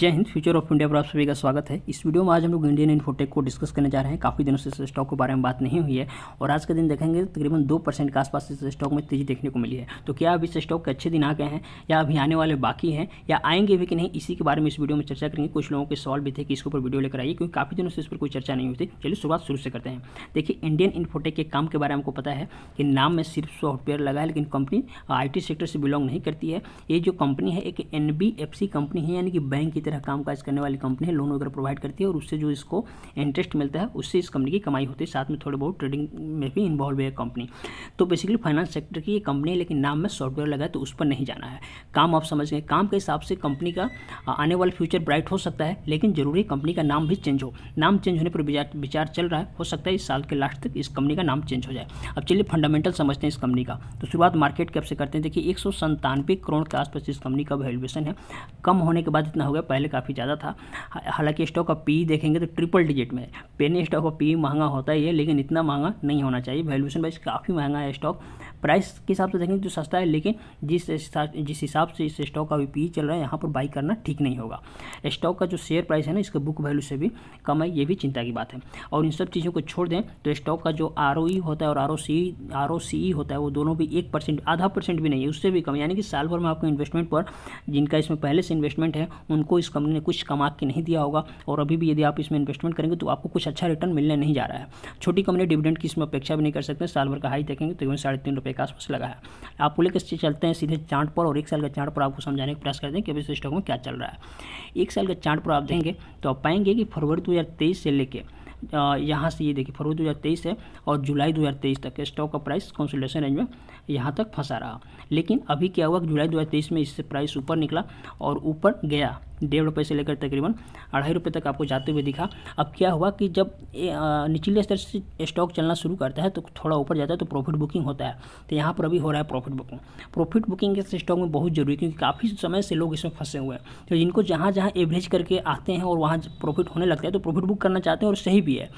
जय Hind future of India पर आप सभी का स्वागत है इस वीडियो में आज हम लोग इंडियन इन्फोटेक को डिस्कस करने जा रहे हैं काफ़ी दिनों से इस स्टॉक के बारे में बात नहीं हुई है और आज के दिन देखेंगे तो तकरीबन दो परसेंट के आसपास इस स्टॉक में तेजी देखने को मिली है तो क्या अभी इस स्टॉक के अच्छे दिन आ गए हैं या अभी आने वाले बाकी हैं या आएंगे भी कि नहीं इसी के बारे में इस वीडियो में चर्चा करेंगे कुछ लोगों के सवाल भी थे कि इसके ऊपर वीडियो लेकर आइए क्योंकि काफ़ी दिनों से इस पर कोई चर्चा नहीं हुई थी चलिए शुरुआत शुरू से करते हैं देखिए इंडियन इन्फोटेक के काम के बारे में आपको पता है कि नाम में सिर्फ सॉफ्टवेयर लगा है लेकिन कंपनी आई सेक्टर से बिलोंग नहीं करती है ये जो कंपनी है एक एन कंपनी है यानी कि बैंक की तरह काम काज करने वाली कंपनी है लोन वगैरह प्रोवाइड करती है और उससे जो इसको इंटरेस्ट मिलता है उससे इस कंपनी की कमाई होती है साथ में थोड़ी बहुत ट्रेडिंग में भी इन्वॉल्व है कंपनी तो बेसिकली फाइनेंस सेक्टर की ये कंपनी है लेकिन नाम में सॉफ्टवेयर लगा है तो उस पर नहीं जाना है काम आप समझ गए काम के हिसाब से कंपनी का आने वाला फ्यूचर ब्राइट हो सकता है लेकिन जरूरी कंपनी का नाम भी चेंज हो नाम चेंज होने पर विचार चल रहा है हो सकता है इस साल के लास्ट तक इस कंपनी का नाम चेंज हो जाए अब चलिए फंडामेंटल समझते हैं इस कंपनी का तो शुरुआत मार्केट कैप से करते हैं देखिए एक करोड़ के आसपास इस कंपनी का वैल्यूएशन है कम होने के बाद इतना हो गया पहले काफ़ी ज़्यादा था हालांकि स्टॉक का पी देखेंगे तो ट्रिपल डिजिट में पेनी स्टॉक का पी महंगा होता ही है लेकिन इतना महंगा नहीं होना चाहिए वैल्यूशन वाइज काफ़ी महंगा है स्टॉक प्राइस के हिसाब से देखेंगे तो सस्ता है लेकिन जिस जिस हिसाब से इस स्टॉक का भी पी चल रहा है यहाँ पर बाई करना ठीक नहीं होगा स्टॉक का जो शेयर प्राइस है ना इसका बुक वैल्यू से भी कम है ये भी चिंता की बात है और इन सब चीज़ों को छोड़ दें तो स्टॉक का जो आर होता है और आर आर होता है वो दोनों भी एक परसेंट आधा परसेंट भी नहीं है उससे भी कम यानी कि साल भर में आपको इन्वेस्टमेंट पर जिनका इसमें पहले से इन्वेस्टमेंट है उनको इस कंपनी ने कुछ कमा के नहीं दिया होगा और अभी भी यदि आप इसमें इन्वेस्टमेंट करेंगे तो आपको कुछ अच्छा रिटर्न मिलने नहीं जा रहा है छोटी कंपनी डिविडेंड की इसमें अपेक्षा भी नहीं कर सकते साल भर का हाई देखेंगे तो इवन साढ़े तीन रुपये के आसपास लगा है आपको लेकर चलते हैं सीधे चार्ट पर और एक साल का चार्ट पर आपको समझाने का प्रयास करते हैं कि अभी स्टॉक में क्या चल रहा है एक साल का चार्ट पर आप देंगे तो आप पाएंगे कि फरवरी दो हज़ार तेईस से लेकर यहाँ से ये देखिए फरवरी तेईस है और जुलाई 2023 तक स्टॉक का प्राइस कंसोलिडेशन रेंज में यहाँ तक फंसा रहा लेकिन अभी क्या हुआ कि जुलाई 2023 में इससे प्राइस ऊपर निकला और ऊपर गया डेढ़ रुपये से लेकर तकरीबन अढ़ाई रुपये तक आपको जाते हुए दिखा अब क्या हुआ कि जब निचले स्तर से स्टॉक चलना शुरू करता है तो थोड़ा ऊपर जाता है तो प्रॉफिट बुकिंग होता है तो यहाँ पर अभी हो रहा है प्रॉफिट बुकिंग प्रॉफिट बुकिंग इस स्टॉक में बहुत जरूरी है क्योंकि काफ़ी समय से लोग इसमें फंसे हुए हैं तो जिनको जहाँ जहाँ एवरेज करके आते हैं और वहाँ प्रॉफिट होने लगता है तो प्रॉफिट बुक करना चाहते हैं और सही भी है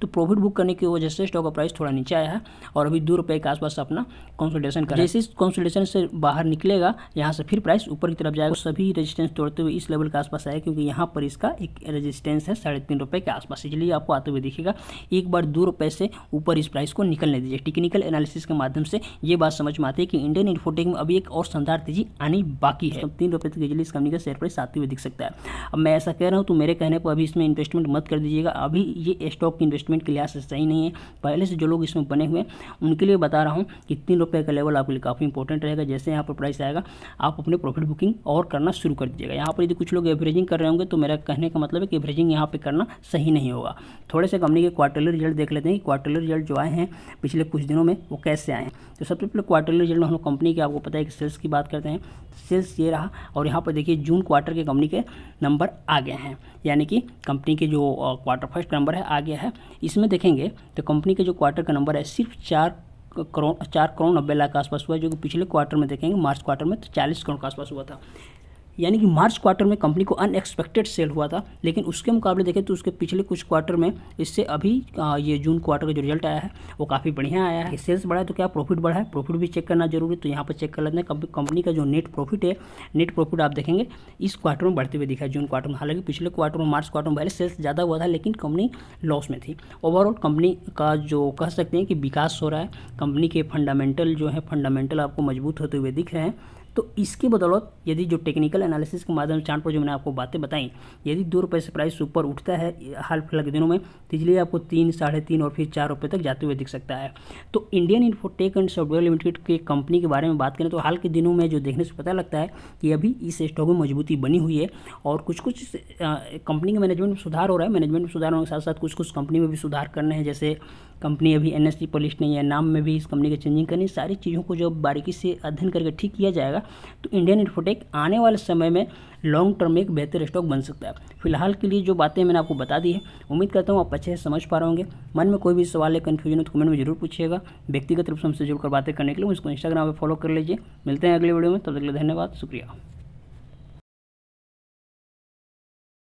तो प्रॉफिट बुक करने की वजह से स्टॉक का प्राइस थोड़ा नीचे आया है और अभी दो रुपये के आसपास अपना कंसोलिडेशन कर जैसे इस से बाहर निकलेगा यहाँ से फिर प्राइस ऊपर की तरफ जाएगा सभी रेजिस्टेंस तोड़ते हुए इस लेवल लेवल के आसपास आया क्योंकि यहाँ पर इसका एक रेजिस्टेंस है साढ़े तीन रुपये के आसपास इसलिए आपको आते हुए देखिएगा एक बार दो रुपये से ऊपर इस प्राइस को निकलने दीजिए टेक्निकल एनालिसिस के माध्यम से ये बात समझ में आती है कि इंडियन इन्फोटेक में अभी एक और शानदार तेजी आनी बाकी है तीन रुपये तक इजिली इस कंपनी का शेयर प्राइस आते हुए दिख सकता है अब मैं ऐसा कह रहा हूँ तो मेरे कहने पर अभी इसमें इन्वेस्टमेंट मत कर दीजिएगा अभी ये स्टॉक की इन्वेस्टमेंट के लिहाज से सही नहीं है पहले से जो लोग इसमें बने हुए हैं उनके लिए बता रहा हूँ कि तीन रुपये का लेवल आपके लिए काफ़ी इंपॉर्टेंट रहेगा जैसे यहाँ पर प्राइस आएगा आप अपने प्रॉफिट बुकिंग और करना शुरू कर दीजिएगा यहाँ पर यदि कुछ लोग एवरेजिंग कर रहे होंगे तो मेरा कहने का मतलब है कि एवरेजिंग यहाँ पे करना सही नहीं होगा थोड़े से कंपनी के क्वार्टरली रिजल्ट देख लेते हैं कि क्वार्टरली रिजल्ट जो आए हैं पिछले कुछ दिनों में वो कैसे आए हैं तो सबसे पहले क्वार्टरली रिजल्ट में हम लोग कंपनी के आपको पता है कि सेल्स की बात करते हैं सेल्स ये रहा और यहाँ पर देखिए जून क्वार्टर के कंपनी के नंबर आ गए हैं यानी कि कंपनी के जो क्वार्टर फर्स्ट नंबर है आ गया है इसमें देखेंगे तो कंपनी के जो क्वार्टर का नंबर है सिर्फ चार करोड़ चार करोड़ नब्बे लाख के आसपास हुआ जो कि पिछले क्वार्टर में देखेंगे मार्च क्वार्टर में तो चालीस करोड़ के आसपास हुआ था यानी कि मार्च क्वार्टर में कंपनी को अनएक्सपेक्टेड सेल हुआ था लेकिन उसके मुकाबले देखें तो उसके पिछले कुछ क्वार्टर में इससे अभी ये जून क्वार्टर का जो रिजल्ट आया है वो काफ़ी बढ़िया आया है सेल्स बढ़ा है तो क्या प्रॉफिट बढ़ा है प्रॉफिट भी चेक करना जरूरी तो यहाँ पर चेक कर लेते हैं कंपनी का जो नेट प्रॉफिट है नेट प्रॉफिट आप देखेंगे इस क्वार्टर में बढ़ते हुए दिखा जून क्वार्टर में हालांकि पिछले क्वार्टर में मार्च क्वार्टर में पहले सेल्स ज़्यादा हुआ था लेकिन कंपनी लॉस में थी ओवरऑल कंपनी का जो कह सकते हैं कि विकास हो रहा है कंपनी के फंडामेंटल जो है फंडामेंटल आपको मजबूत होते हुए दिख रहे हैं तो इसके बदौलत यदि जो टेक्निकल एनालिसिस के माध्यम से चार्ट पर जो मैंने आपको बातें बताई यदि दो रुपये से प्राइस ऊपर उठता है हाल फिलहाल के दिनों में तो इसलिए आपको तीन साढ़े तीन और फिर चार रुपये तक जाते हुए दिख सकता है तो Indian Infotech and software limited के कंपनी के बारे में बात करें तो हाल के दिनों में जो देखने से पता लगता है कि अभी इस स्टॉक में मजबूती बनी हुई है और कुछ कुछ कंपनी के मैनेजमेंट में सुधार हो रहा है मैनेजमेंट में सुधार होने के साथ साथ कुछ कुछ कंपनी में भी सुधार करने हैं जैसे कंपनी अभी एन एस टी पॉलिश नहीं है नाम में भी इस कंपनी के चेंजिंग करनी सारी चीज़ों को जब बारीकी से अध्ययन करके ठीक किया जाएगा तो इंडियन इन्फोटेक आने वाले समय में लॉन्ग टर्म में एक बेहतर स्टॉक बन सकता है फिलहाल के लिए जो बातें मैंने आपको बता दी है उम्मीद करता हूँ आप अच्छे से समझ पा रहे होंगे मन में कोई भी सवाल है कन्फ्यूजन हो तो कमेंट में जरूर पूछिएगा व्यक्तिगत रूप से हमसे जुड़कर बातें करने के लिए उसको इंस्टाग्राम पर फॉलो कर लीजिए मिलते हैं अगले वीडियो में तब तो तक धन्यवाद शुक्रिया